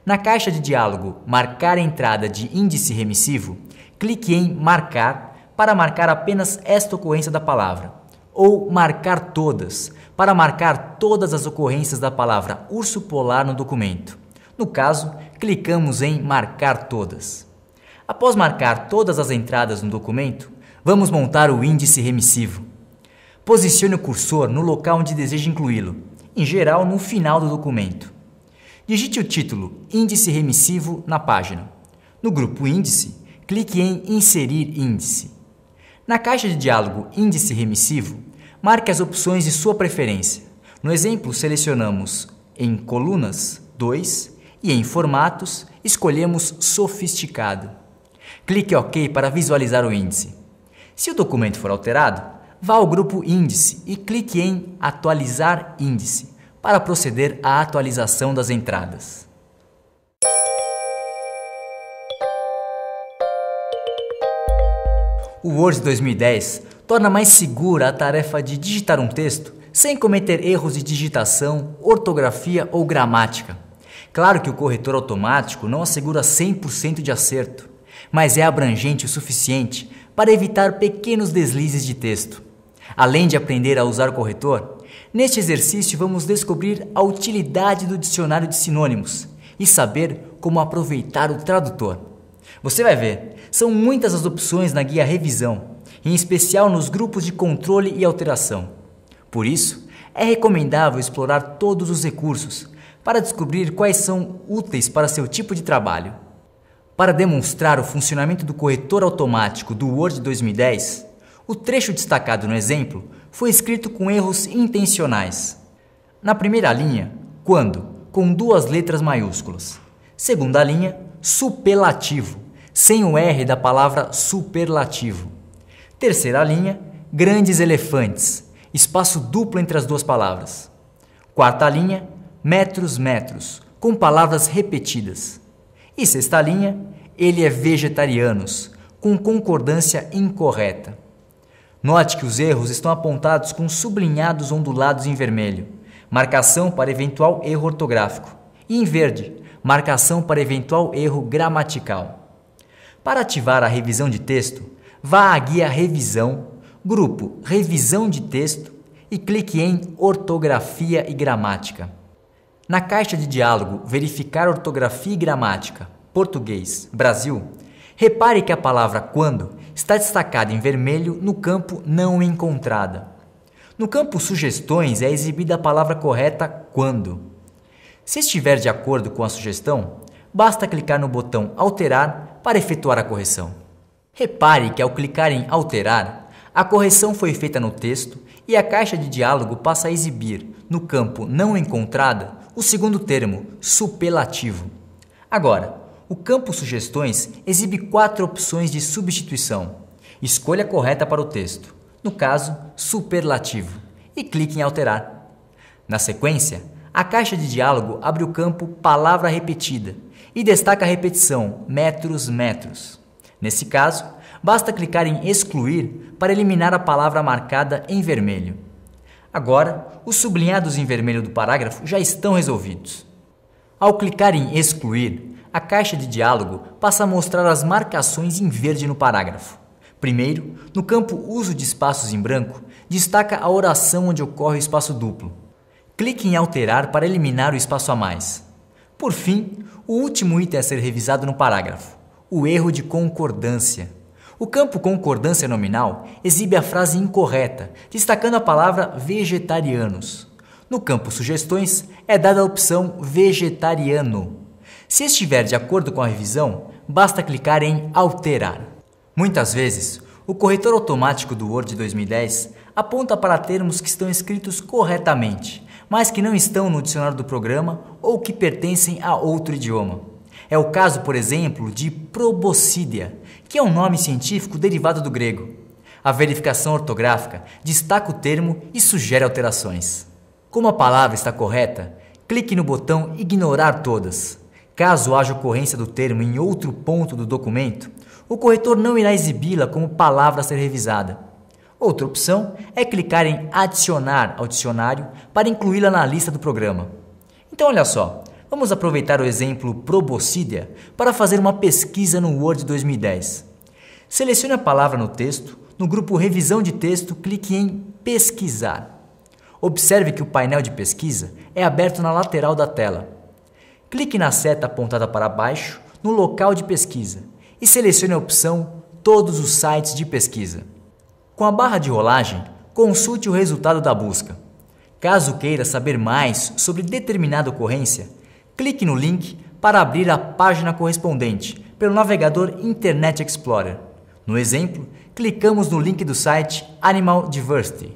Na caixa de diálogo marcar entrada de índice remissivo, clique em marcar para marcar apenas esta ocorrência da palavra ou marcar todas para marcar todas as ocorrências da palavra urso polar no documento. No caso, clicamos em Marcar Todas. Após marcar todas as entradas no documento, vamos montar o índice remissivo. Posicione o cursor no local onde deseja incluí-lo, em geral no final do documento. Digite o título Índice Remissivo na página. No grupo Índice, clique em Inserir Índice. Na caixa de diálogo Índice Remissivo, marque as opções de sua preferência. No exemplo, selecionamos em Colunas 2, e em Formatos, escolhemos Sofisticado. Clique OK para visualizar o índice. Se o documento for alterado, vá ao grupo Índice e clique em Atualizar Índice para proceder à atualização das entradas. O Word 2010 torna mais segura a tarefa de digitar um texto sem cometer erros de digitação, ortografia ou gramática. Claro que o corretor automático não assegura 100% de acerto, mas é abrangente o suficiente para evitar pequenos deslizes de texto. Além de aprender a usar o corretor, neste exercício vamos descobrir a utilidade do dicionário de sinônimos e saber como aproveitar o tradutor. Você vai ver, são muitas as opções na guia revisão, em especial nos grupos de controle e alteração. Por isso, é recomendável explorar todos os recursos para descobrir quais são úteis para seu tipo de trabalho. Para demonstrar o funcionamento do corretor automático do Word 2010, o trecho destacado no exemplo foi escrito com erros intencionais. Na primeira linha, quando, com duas letras maiúsculas. Segunda linha, superlativo, sem o R da palavra superlativo. Terceira linha, grandes elefantes, espaço duplo entre as duas palavras. Quarta linha, metros, metros, com palavras repetidas. E sexta linha, ele é vegetarianos, com concordância incorreta. Note que os erros estão apontados com sublinhados ondulados em vermelho, marcação para eventual erro ortográfico, e em verde, marcação para eventual erro gramatical. Para ativar a revisão de texto, vá à guia Revisão, grupo Revisão de Texto e clique em Ortografia e Gramática. Na caixa de diálogo Verificar ortografia e gramática, português, Brasil, repare que a palavra quando está destacada em vermelho no campo não encontrada. No campo sugestões é exibida a palavra correta quando. Se estiver de acordo com a sugestão, basta clicar no botão alterar para efetuar a correção. Repare que ao clicar em alterar, a correção foi feita no texto e a caixa de diálogo passa a exibir, no campo não encontrada, o segundo termo, superlativo. Agora, o campo Sugestões exibe quatro opções de substituição. Escolha a correta para o texto, no caso, superlativo, e clique em Alterar. Na sequência, a caixa de diálogo abre o campo Palavra repetida e destaca a repetição metros, metros. Nesse caso, basta clicar em Excluir para eliminar a palavra marcada em vermelho. Agora, os sublinhados em vermelho do parágrafo já estão resolvidos. Ao clicar em Excluir, a caixa de diálogo passa a mostrar as marcações em verde no parágrafo. Primeiro, no campo Uso de espaços em branco, destaca a oração onde ocorre o espaço duplo. Clique em Alterar para eliminar o espaço a mais. Por fim, o último item a ser revisado no parágrafo, o erro de concordância. O campo concordância nominal exibe a frase incorreta, destacando a palavra vegetarianos. No campo sugestões, é dada a opção vegetariano. Se estiver de acordo com a revisão, basta clicar em alterar. Muitas vezes, o corretor automático do Word 2010 aponta para termos que estão escritos corretamente, mas que não estão no dicionário do programa ou que pertencem a outro idioma. É o caso, por exemplo, de proboscídea, que é um nome científico derivado do grego. A verificação ortográfica destaca o termo e sugere alterações. Como a palavra está correta, clique no botão Ignorar todas. Caso haja ocorrência do termo em outro ponto do documento, o corretor não irá exibi-la como palavra a ser revisada. Outra opção é clicar em Adicionar ao dicionário para incluí-la na lista do programa. Então, olha só, Vamos aproveitar o exemplo proboscídea para fazer uma pesquisa no Word 2010. Selecione a palavra no texto, no grupo Revisão de Texto, clique em Pesquisar. Observe que o painel de pesquisa é aberto na lateral da tela. Clique na seta apontada para baixo, no local de pesquisa, e selecione a opção Todos os sites de pesquisa. Com a barra de rolagem, consulte o resultado da busca. Caso queira saber mais sobre determinada ocorrência, Clique no link para abrir a página correspondente pelo navegador Internet Explorer. No exemplo, clicamos no link do site Animal Diversity.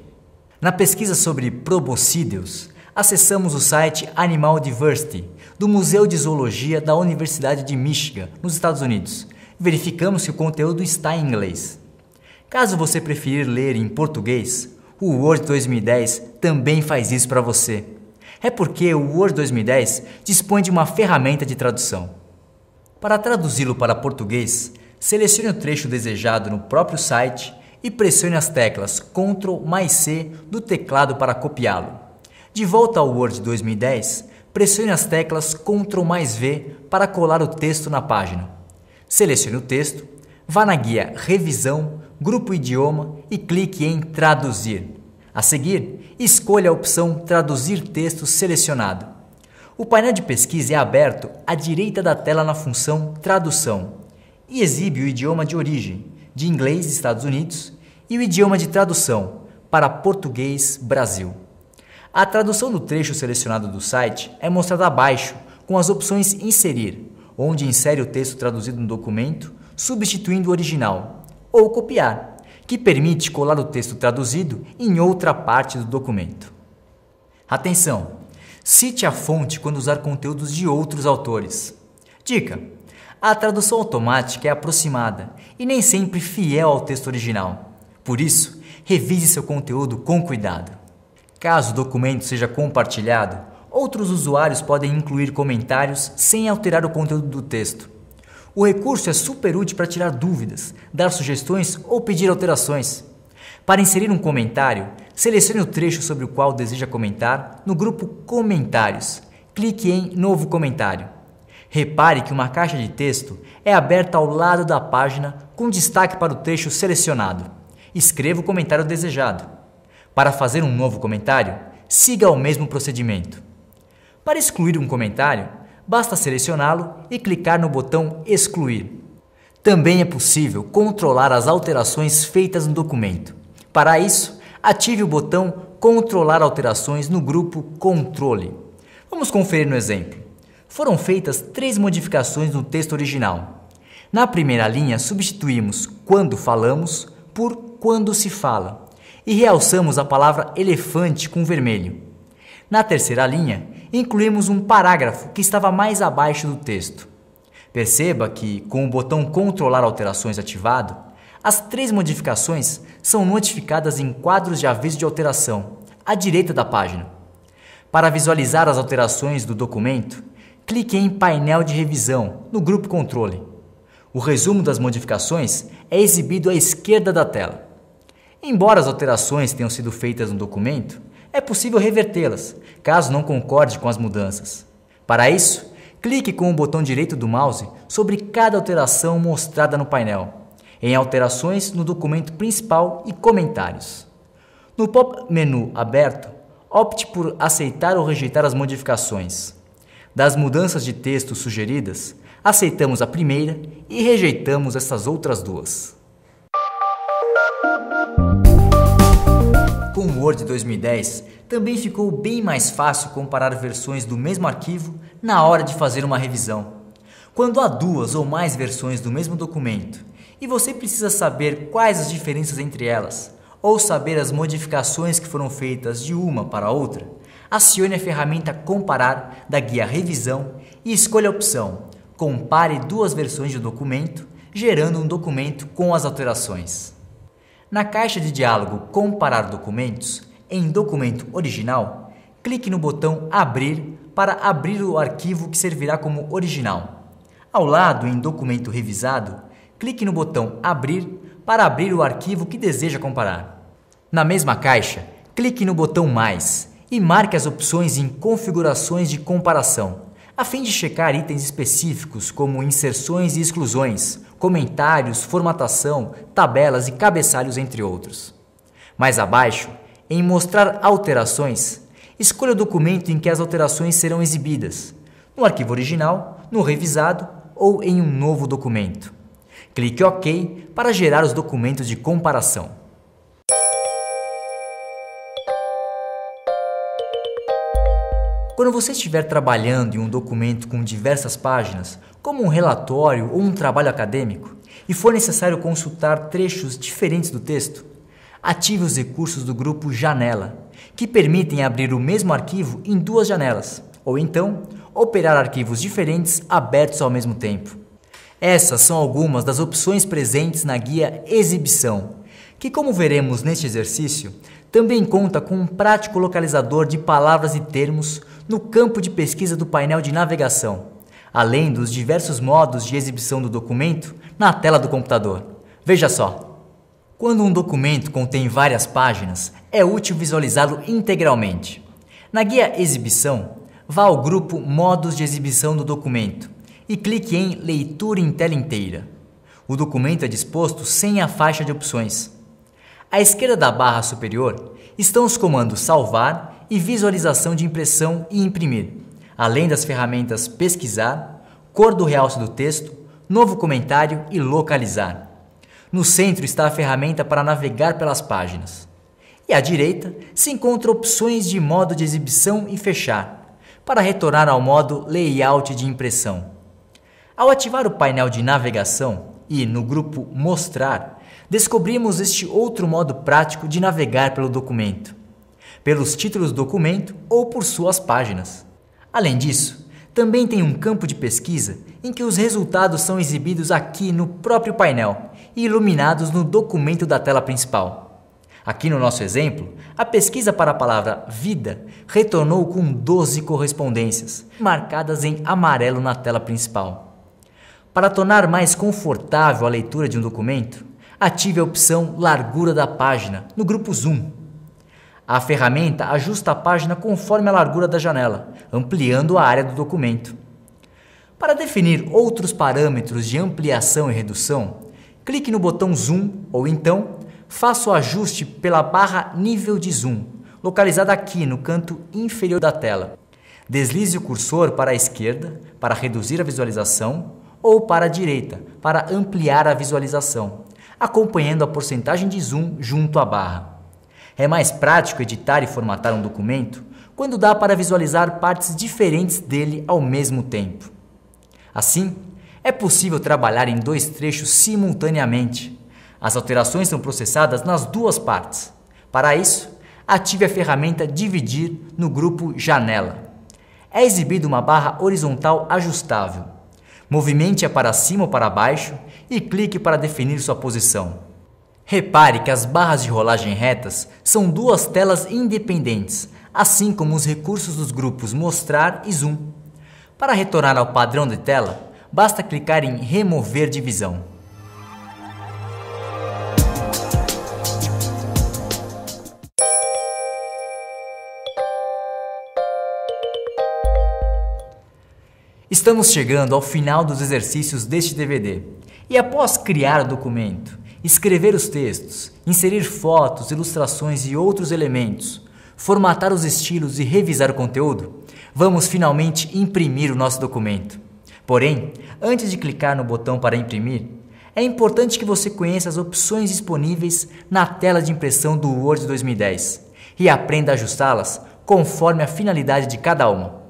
Na pesquisa sobre proboscídeos, acessamos o site Animal Diversity do Museu de Zoologia da Universidade de Michigan, nos Estados Unidos. Verificamos que o conteúdo está em inglês. Caso você preferir ler em português, o Word 2010 também faz isso para você. É porque o Word 2010 dispõe de uma ferramenta de tradução. Para traduzi-lo para português, selecione o trecho desejado no próprio site e pressione as teclas Ctrl mais C do teclado para copiá-lo. De volta ao Word 2010, pressione as teclas Ctrl mais V para colar o texto na página. Selecione o texto, vá na guia Revisão, Grupo Idioma e clique em Traduzir. A seguir, escolha a opção Traduzir texto selecionado. O painel de pesquisa é aberto à direita da tela na função Tradução e exibe o idioma de origem, de inglês Estados Unidos, e o idioma de tradução para português Brasil. A tradução do trecho selecionado do site é mostrada abaixo com as opções Inserir, onde insere o texto traduzido no documento, substituindo o original, ou Copiar, que permite colar o texto traduzido em outra parte do documento. Atenção! Cite a fonte quando usar conteúdos de outros autores. Dica: a tradução automática é aproximada e nem sempre fiel ao texto original. Por isso, revise seu conteúdo com cuidado. Caso o documento seja compartilhado, outros usuários podem incluir comentários sem alterar o conteúdo do texto o recurso é super útil para tirar dúvidas, dar sugestões ou pedir alterações. Para inserir um comentário, selecione o trecho sobre o qual deseja comentar no grupo Comentários. Clique em Novo Comentário. Repare que uma caixa de texto é aberta ao lado da página com destaque para o trecho selecionado. Escreva o comentário desejado. Para fazer um novo comentário, siga o mesmo procedimento. Para excluir um comentário, basta selecioná-lo e clicar no botão Excluir. Também é possível controlar as alterações feitas no documento. Para isso, ative o botão Controlar alterações no grupo Controle. Vamos conferir no exemplo. Foram feitas três modificações no texto original. Na primeira linha, substituímos quando falamos por quando se fala e realçamos a palavra elefante com vermelho. Na terceira linha, incluímos um parágrafo que estava mais abaixo do texto. Perceba que, com o botão Controlar Alterações ativado, as três modificações são notificadas em quadros de aviso de alteração, à direita da página. Para visualizar as alterações do documento, clique em Painel de revisão, no grupo Controle. O resumo das modificações é exibido à esquerda da tela. Embora as alterações tenham sido feitas no documento, é possível revertê-las, caso não concorde com as mudanças. Para isso, clique com o botão direito do mouse sobre cada alteração mostrada no painel, em Alterações no documento principal e Comentários. No pop-menu aberto, opte por Aceitar ou rejeitar as modificações. Das mudanças de texto sugeridas, aceitamos a primeira e rejeitamos essas outras duas. Com o Word 2010, também ficou bem mais fácil comparar versões do mesmo arquivo na hora de fazer uma revisão. Quando há duas ou mais versões do mesmo documento e você precisa saber quais as diferenças entre elas, ou saber as modificações que foram feitas de uma para a outra, acione a ferramenta Comparar da guia Revisão e escolha a opção Compare duas versões de documento, gerando um documento com as alterações. Na caixa de diálogo Comparar documentos, em Documento Original, clique no botão Abrir para abrir o arquivo que servirá como original. Ao lado, em Documento Revisado, clique no botão Abrir para abrir o arquivo que deseja comparar. Na mesma caixa, clique no botão Mais e marque as opções em Configurações de Comparação a fim de checar itens específicos como inserções e exclusões, comentários, formatação, tabelas e cabeçalhos, entre outros. Mais abaixo, em Mostrar alterações, escolha o documento em que as alterações serão exibidas, no arquivo original, no revisado ou em um novo documento. Clique OK para gerar os documentos de comparação. Quando você estiver trabalhando em um documento com diversas páginas, como um relatório ou um trabalho acadêmico, e for necessário consultar trechos diferentes do texto, ative os recursos do grupo Janela, que permitem abrir o mesmo arquivo em duas janelas, ou então operar arquivos diferentes abertos ao mesmo tempo. Essas são algumas das opções presentes na guia Exibição, que, como veremos neste exercício, também conta com um prático localizador de palavras e termos no campo de pesquisa do painel de navegação, além dos diversos modos de exibição do documento na tela do computador. Veja só! Quando um documento contém várias páginas, é útil visualizá-lo integralmente. Na guia Exibição, vá ao grupo Modos de Exibição do Documento e clique em Leitura em tela inteira. O documento é disposto sem a faixa de opções. À esquerda da barra superior estão os comandos salvar e visualização de impressão e imprimir, além das ferramentas pesquisar, cor do realce do texto, novo comentário e localizar. No centro está a ferramenta para navegar pelas páginas. E à direita se encontram opções de modo de exibição e fechar, para retornar ao modo layout de impressão. Ao ativar o painel de navegação e no grupo Mostrar, descobrimos este outro modo prático de navegar pelo documento pelos títulos do documento ou por suas páginas. Além disso, também tem um campo de pesquisa em que os resultados são exibidos aqui no próprio painel e iluminados no documento da tela principal. Aqui no nosso exemplo, a pesquisa para a palavra vida retornou com 12 correspondências, marcadas em amarelo na tela principal. Para tornar mais confortável a leitura de um documento, ative a opção Largura da página no grupo Zoom a ferramenta ajusta a página conforme a largura da janela, ampliando a área do documento. Para definir outros parâmetros de ampliação e redução, clique no botão Zoom ou então faça o ajuste pela barra Nível de Zoom, localizada aqui no canto inferior da tela. Deslize o cursor para a esquerda para reduzir a visualização ou para a direita para ampliar a visualização, acompanhando a porcentagem de zoom junto à barra. É mais prático editar e formatar um documento quando dá para visualizar partes diferentes dele ao mesmo tempo. Assim, é possível trabalhar em dois trechos simultaneamente. As alterações são processadas nas duas partes. Para isso, ative a ferramenta Dividir no grupo Janela. É exibida uma barra horizontal ajustável. Movimente-a para cima ou para baixo e clique para definir sua posição. Repare que as barras de rolagem retas são duas telas independentes, assim como os recursos dos grupos Mostrar e Zoom. Para retornar ao padrão de tela, basta clicar em Remover divisão. Estamos chegando ao final dos exercícios deste DVD. E após criar o documento escrever os textos, inserir fotos, ilustrações e outros elementos, formatar os estilos e revisar o conteúdo, vamos finalmente imprimir o nosso documento. Porém, antes de clicar no botão para imprimir, é importante que você conheça as opções disponíveis na tela de impressão do Word 2010 e aprenda a ajustá-las conforme a finalidade de cada uma.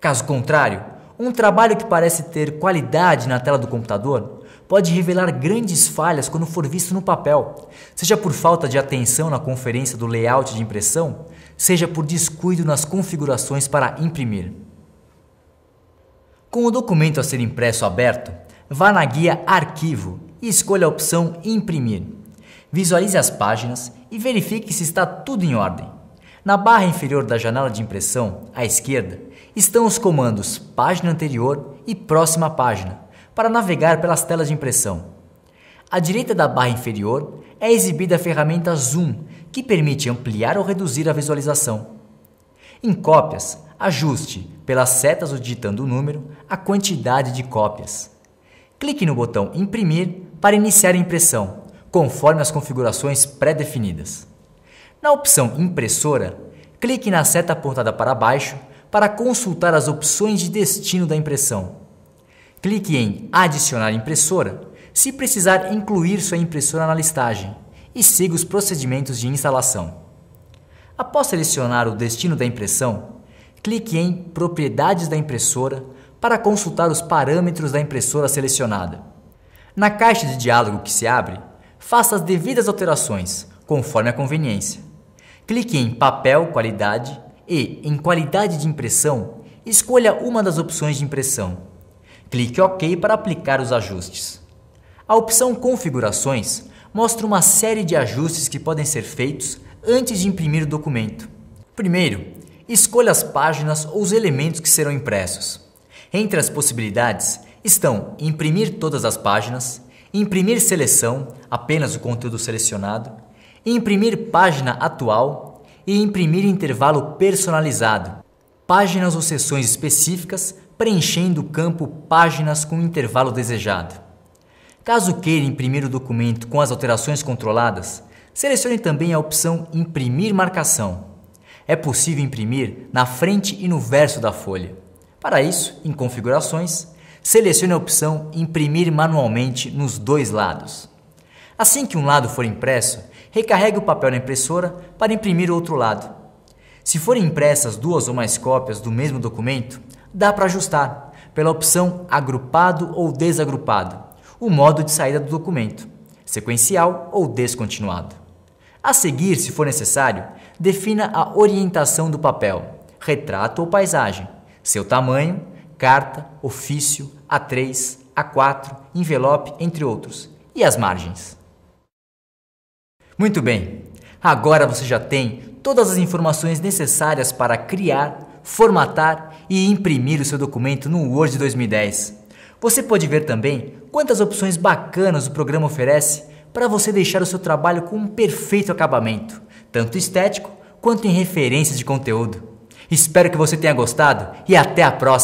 Caso contrário, um trabalho que parece ter qualidade na tela do computador pode revelar grandes falhas quando for visto no papel, seja por falta de atenção na conferência do layout de impressão, seja por descuido nas configurações para imprimir. Com o documento a ser impresso aberto, vá na guia Arquivo e escolha a opção Imprimir. Visualize as páginas e verifique se está tudo em ordem. Na barra inferior da janela de impressão, à esquerda, estão os comandos Página Anterior e Próxima Página para navegar pelas telas de impressão. À direita da barra inferior é exibida a ferramenta Zoom, que permite ampliar ou reduzir a visualização. Em cópias, ajuste, pelas setas ou digitando o número, a quantidade de cópias. Clique no botão Imprimir para iniciar a impressão, conforme as configurações pré-definidas. Na opção Impressora, clique na seta apontada para baixo para consultar as opções de destino da impressão. Clique em Adicionar impressora se precisar incluir sua impressora na listagem e siga os procedimentos de instalação. Após selecionar o destino da impressão, clique em Propriedades da impressora para consultar os parâmetros da impressora selecionada. Na caixa de diálogo que se abre, faça as devidas alterações, conforme a conveniência. Clique em Papel Qualidade e, em Qualidade de impressão, escolha uma das opções de impressão. Clique OK para aplicar os ajustes. A opção Configurações mostra uma série de ajustes que podem ser feitos antes de imprimir o documento. Primeiro, escolha as páginas ou os elementos que serão impressos. Entre as possibilidades estão imprimir todas as páginas, imprimir seleção, apenas o conteúdo selecionado, imprimir página atual e imprimir intervalo personalizado. Páginas ou seções específicas preenchendo o campo Páginas com o intervalo desejado. Caso queira imprimir o documento com as alterações controladas, selecione também a opção Imprimir marcação. É possível imprimir na frente e no verso da folha. Para isso, em Configurações, selecione a opção Imprimir manualmente nos dois lados. Assim que um lado for impresso, recarregue o papel na impressora para imprimir o outro lado. Se forem impressas duas ou mais cópias do mesmo documento, dá para ajustar pela opção agrupado ou desagrupado, o modo de saída do documento, sequencial ou descontinuado. A seguir, se for necessário, defina a orientação do papel, retrato ou paisagem, seu tamanho, carta, ofício, A3, A4, envelope, entre outros, e as margens. Muito bem, agora você já tem todas as informações necessárias para criar, formatar e imprimir o seu documento no Word 2010. Você pode ver também quantas opções bacanas o programa oferece para você deixar o seu trabalho com um perfeito acabamento, tanto estético quanto em referências de conteúdo. Espero que você tenha gostado e até a próxima!